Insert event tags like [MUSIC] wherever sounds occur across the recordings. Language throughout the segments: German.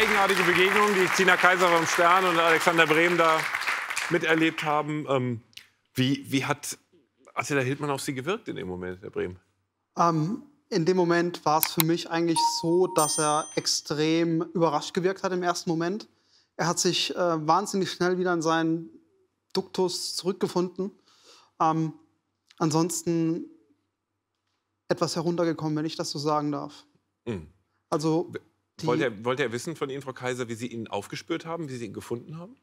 eigenartige Begegnung, die Tina Kaiser vom Stern und Alexander Brehm da miterlebt haben. Ähm, wie, wie hat Attila Hildmann auf Sie gewirkt in dem Moment, Herr Brehm? Ähm, in dem Moment war es für mich eigentlich so, dass er extrem überrascht gewirkt hat im ersten Moment. Er hat sich äh, wahnsinnig schnell wieder in seinen Duktus zurückgefunden. Ähm, ansonsten etwas heruntergekommen, wenn ich das so sagen darf. Mhm. Also wollte er, wollte er wissen von Ihnen, Frau Kaiser, wie Sie ihn aufgespürt haben, wie Sie ihn gefunden haben?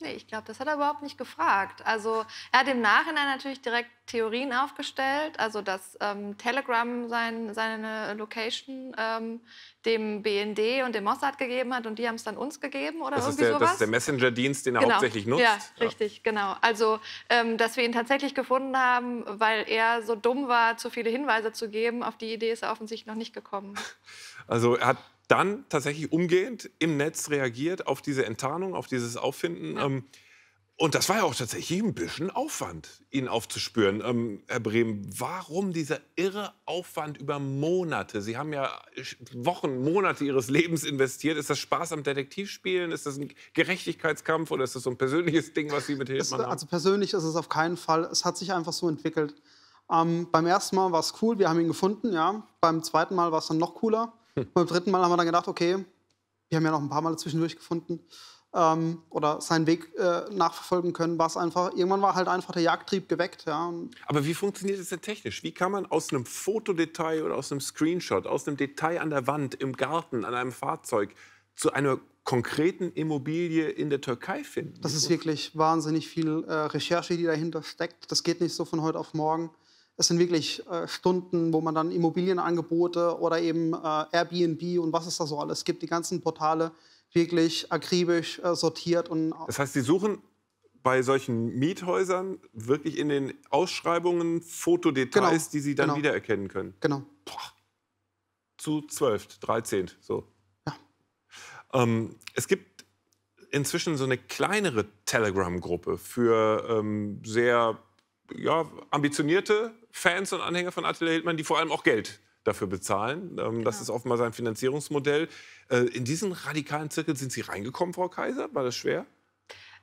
Nee, ich glaube, das hat er überhaupt nicht gefragt. Also er hat im Nachhinein natürlich direkt Theorien aufgestellt, also dass ähm, Telegram sein, seine Location ähm, dem BND und dem Mossad gegeben hat und die haben es dann uns gegeben oder das irgendwie der, sowas. Das ist der Messenger-Dienst, den er genau. hauptsächlich nutzt. Ja, ja. richtig, genau. Also ähm, dass wir ihn tatsächlich gefunden haben, weil er so dumm war, zu viele Hinweise zu geben, auf die Idee ist er offensichtlich noch nicht gekommen. [LAUGHS] Also er hat dann tatsächlich umgehend im Netz reagiert auf diese Enttarnung, auf dieses Auffinden. Ja. Ähm, und das war ja auch tatsächlich ein bisschen Aufwand, ihn aufzuspüren. Ähm, Herr Brehm, warum dieser irre Aufwand über Monate? Sie haben ja Wochen, Monate Ihres Lebens investiert. Ist das Spaß am Detektivspielen? Ist das ein Gerechtigkeitskampf oder ist das so ein persönliches Ding, was Sie mit Hilfe machen? Also persönlich ist es auf keinen Fall. Es hat sich einfach so entwickelt. Ähm, beim ersten Mal war es cool, wir haben ihn gefunden, ja. Beim zweiten Mal war es dann noch cooler. Und beim dritten Mal haben wir dann gedacht, okay, wir haben ja noch ein paar Mal zwischendurch gefunden ähm, oder seinen Weg äh, nachverfolgen können, war es einfach, irgendwann war halt einfach der Jagdtrieb geweckt. Ja. Aber wie funktioniert das denn technisch? Wie kann man aus einem Fotodetail oder aus einem Screenshot, aus einem Detail an der Wand, im Garten, an einem Fahrzeug zu einer konkreten Immobilie in der Türkei finden? Das ist wirklich wahnsinnig viel äh, Recherche, die dahinter steckt. Das geht nicht so von heute auf morgen. Es sind wirklich äh, Stunden, wo man dann Immobilienangebote oder eben äh, Airbnb und was es da so alles gibt, die ganzen Portale wirklich akribisch äh, sortiert. Und das heißt, Sie suchen bei solchen Miethäusern wirklich in den Ausschreibungen Fotodetails, genau. die Sie dann genau. wiedererkennen können? Genau. Boah. Zu 12, 13, so. Ja. Ähm, es gibt inzwischen so eine kleinere Telegram-Gruppe für ähm, sehr ja, ambitionierte Fans und Anhänger von Attila Hildmann, die vor allem auch Geld dafür bezahlen. Ähm, das genau. ist offenbar sein Finanzierungsmodell. Äh, in diesen radikalen Zirkel sind Sie reingekommen, Frau Kaiser? War das schwer?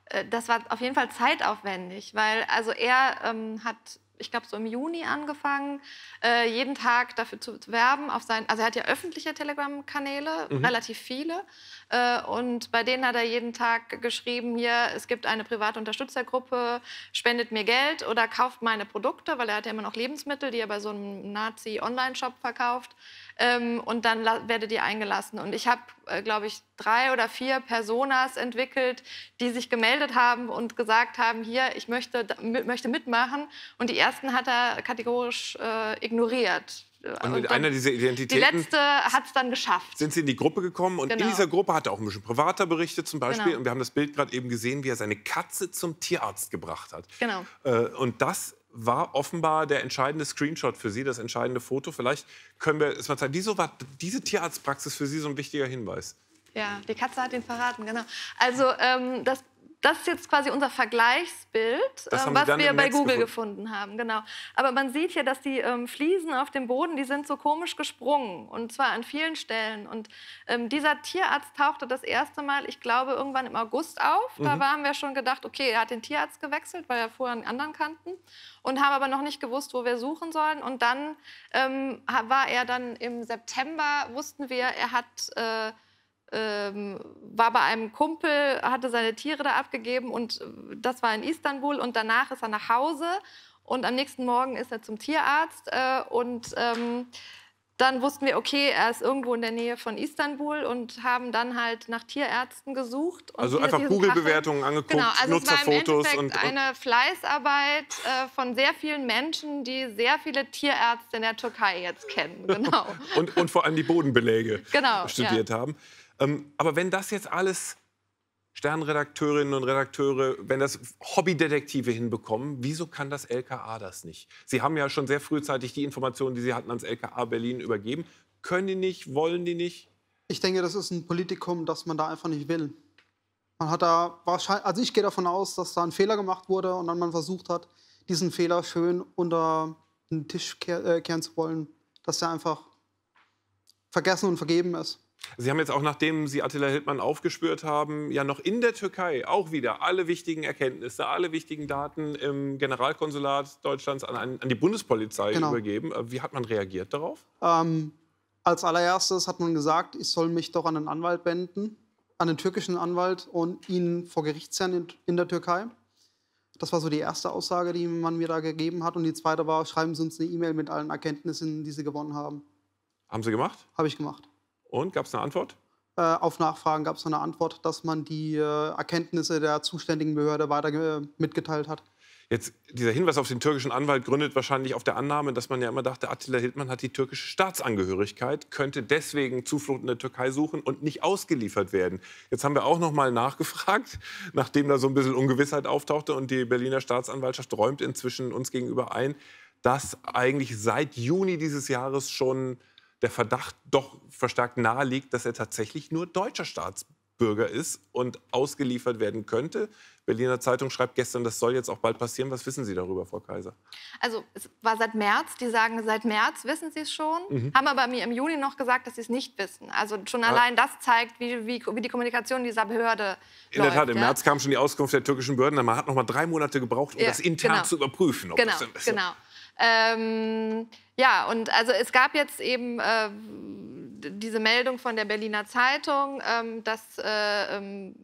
Äh, das war auf jeden Fall zeitaufwendig, weil also er ähm, hat ich glaube, so im Juni angefangen, äh, jeden Tag dafür zu werben. Auf seinen, also er hat ja öffentliche Telegram-Kanäle, mhm. relativ viele. Äh, und bei denen hat er jeden Tag geschrieben, hier, es gibt eine private Unterstützergruppe, spendet mir Geld oder kauft meine Produkte, weil er hat ja immer noch Lebensmittel, die er bei so einem Nazi-Online-Shop verkauft ähm, und dann werdet ihr eingelassen. Und ich habe, äh, glaube ich, drei oder vier Personas entwickelt, die sich gemeldet haben und gesagt haben, hier, ich möchte, möchte mitmachen. Und die ersten hat er kategorisch äh, ignoriert. Und und einer dieser Identitäten. Die letzte hat es dann geschafft. Sind sie in die Gruppe gekommen und genau. in dieser Gruppe hat er auch ein bisschen privater berichtet zum Beispiel. Genau. Und wir haben das Bild gerade eben gesehen, wie er seine Katze zum Tierarzt gebracht hat. Genau. Äh, und das war offenbar der entscheidende Screenshot für Sie, das entscheidende Foto. Vielleicht können wir es mal zeigen. Wieso war diese Tierarztpraxis für Sie so ein wichtiger Hinweis? Ja, die Katze hat ihn verraten, genau. Also ähm, das das ist jetzt quasi unser Vergleichsbild, ähm, was wir bei Netz Google gefunden. gefunden. haben. Genau. Aber man sieht hier, dass die ähm, Fliesen auf dem Boden, die sind so komisch gesprungen und zwar an vielen Stellen. Und ähm, dieser Tierarzt tauchte das erste Mal, ich glaube, irgendwann im August auf. Mhm. Da haben wir schon gedacht, okay, er hat den Tierarzt gewechselt, weil er vorher einen anderen kannten und haben aber noch nicht gewusst, wo wir suchen sollen. Und dann ähm, war er dann im September, wussten wir, er hat äh, ähm, war bei einem Kumpel, hatte seine Tiere da abgegeben und äh, das war in Istanbul und danach ist er nach Hause und am nächsten Morgen ist er zum Tierarzt äh, und ähm, dann wussten wir, okay, er ist irgendwo in der Nähe von Istanbul und haben dann halt nach Tierärzten gesucht. also einfach Google-Bewertungen angeguckt, genau, also Nutzerfotos. und, und eine Fleißarbeit äh, von sehr vielen Menschen, die sehr viele Tierärzte in der Türkei jetzt kennen. [LAUGHS] Genau. und, und vor allem die Bodenbeläge genau, studiert ja. haben. Ähm, aber wenn das jetzt alles Sternredakteurinnen und Redakteure, wenn das Hobbydetektive hinbekommen, wieso kann das LKA das nicht? Sie haben ja schon sehr frühzeitig die Informationen, die Sie hatten, ans LKA Berlin übergeben. Können die nicht, wollen die nicht? Ich denke, das ist ein Politikum, das man da einfach nicht will. Man hat da wahrscheinlich, also ich gehe davon aus, dass da ein Fehler gemacht wurde und dann man versucht hat, diesen Fehler schön unter den Tisch äh, kehren zu wollen, dass er einfach vergessen und vergeben ist. Sie haben jetzt auch, nachdem Sie Attila Hildmann aufgespürt haben, ja noch in der Türkei auch wieder alle wichtigen Erkenntnisse, alle wichtigen Daten im Generalkonsulat Deutschlands an, an die Bundespolizei genau. übergeben. Äh, wie hat man reagiert darauf? Ähm, als allererstes hat man gesagt, ich soll mich doch an einen Anwalt wenden, an den türkischen Anwalt und ihn vor Gericht zerren in, in der Türkei. Das war so die erste Aussage, die man mir da gegeben hat. Und die zweite war, schreiben Sie uns eine E-Mail mit allen Erkenntnissen, die Sie gewonnen haben. Haben Sie gemacht? Habe ich gemacht. Und gab es eine Antwort? Äh, auf Nachfragen gab es eine Antwort, dass man die äh, Erkenntnisse der zuständigen Behörde weiter äh, mitgeteilt hat. Jetzt dieser Hinweis auf den türkischen Anwalt gründet wahrscheinlich auf der Annahme, dass man ja immer dachte, Attila Hildmann hat die türkische Staatsangehörigkeit, könnte deswegen Zuflucht in der Türkei suchen und nicht ausgeliefert werden. Jetzt haben wir auch noch mal nachgefragt, [LAUGHS] nachdem da so ein bisschen Ungewissheit auftauchte und die Berliner Staatsanwaltschaft räumt inzwischen uns gegenüber ein, dass eigentlich seit Juni dieses Jahres schon der Verdacht doch verstärkt naheliegt, dass er tatsächlich nur deutscher Staatsbürger ist und ausgeliefert werden könnte. Berliner Zeitung schreibt gestern, das soll jetzt auch bald passieren. Was wissen Sie darüber, Frau Kaiser? Also es war seit März, die sagen, seit März wissen sie es schon, mhm. haben aber mir im Juni noch gesagt, dass sie es nicht wissen. Also schon ja. Ah. allein das zeigt, wie, wie, wie, die Kommunikation dieser Behörde In läuft, der Tat, im März kam schon die Auskunft der türkischen Behörden, man hat noch mal drei Monate gebraucht, um ja, das intern genau. zu überprüfen. genau, genau. Ähm, ja, und also es gab jetzt eben äh, diese Meldung von der Berliner Zeitung, ähm, dass äh, ähm,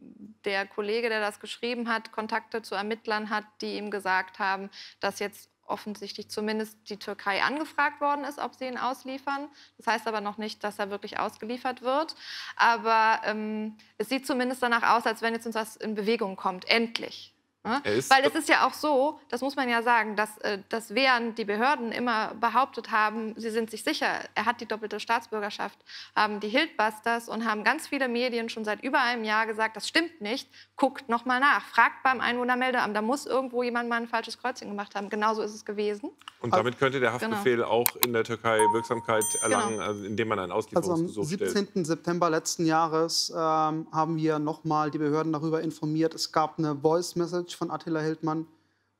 der Kollege, der das geschrieben hat, Kontakte zu Ermittlern hat, die ihm gesagt haben, dass jetzt offensichtlich zumindest die Türkei angefragt worden ist, ob sie ihn ausliefern. Das heißt aber noch nicht, dass er wirklich ausgeliefert wird. Aber ähm, es sieht zumindest danach aus, als wenn jetzt uns was in Bewegung kommt, endlich. Ne? Weil es ist ja auch so, das muss man ja sagen, dass, äh, dass während die Behörden immer behauptet haben, sie sind sich sicher, er hat die doppelte Staatsbürgerschaft, haben die Hildbusters und haben ganz viele Medien schon seit über einem Jahr gesagt, das stimmt nicht, guckt noch mal nach, fragt beim Einwohnermeldeamt, da muss irgendwo jemand mal ein falsches Kreuzchen gemacht haben. Genauso ist es gewesen. Und damit könnte der genau. Haftbefehl genau. auch in der Türkei Wirksamkeit genau. erlangen, genau. also indem man einen Auslieferungsgesuch stellt. Also am 17. September letzten Jahres ähm, haben wir noch mal die Behörden darüber informiert, es gab eine Voice Message Deutsch von Attila Hildmann,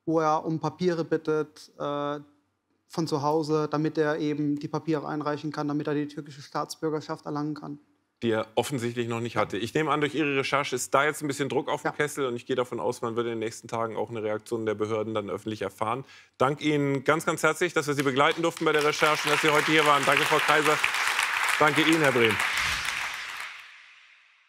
wo er um Papiere bittet äh, von zu Hause, damit er eben die Papiere einreichen kann, damit er die türkische Staatsbürgerschaft erlangen kann. Die er offensichtlich noch nicht hatte. Ich nehme an, durch Ihre Recherche ist da jetzt ein bisschen Druck auf dem ja. Kessel und ich gehe davon aus, man wird in den nächsten Tagen auch eine Reaktion der Behörden dann öffentlich erfahren. Dank Ihnen ganz, ganz herzlich, dass wir Sie begleiten durften bei der Recherche und dass Sie heute hier waren. Danke, Frau Kaiser. Danke Ihnen, Herr Brehm.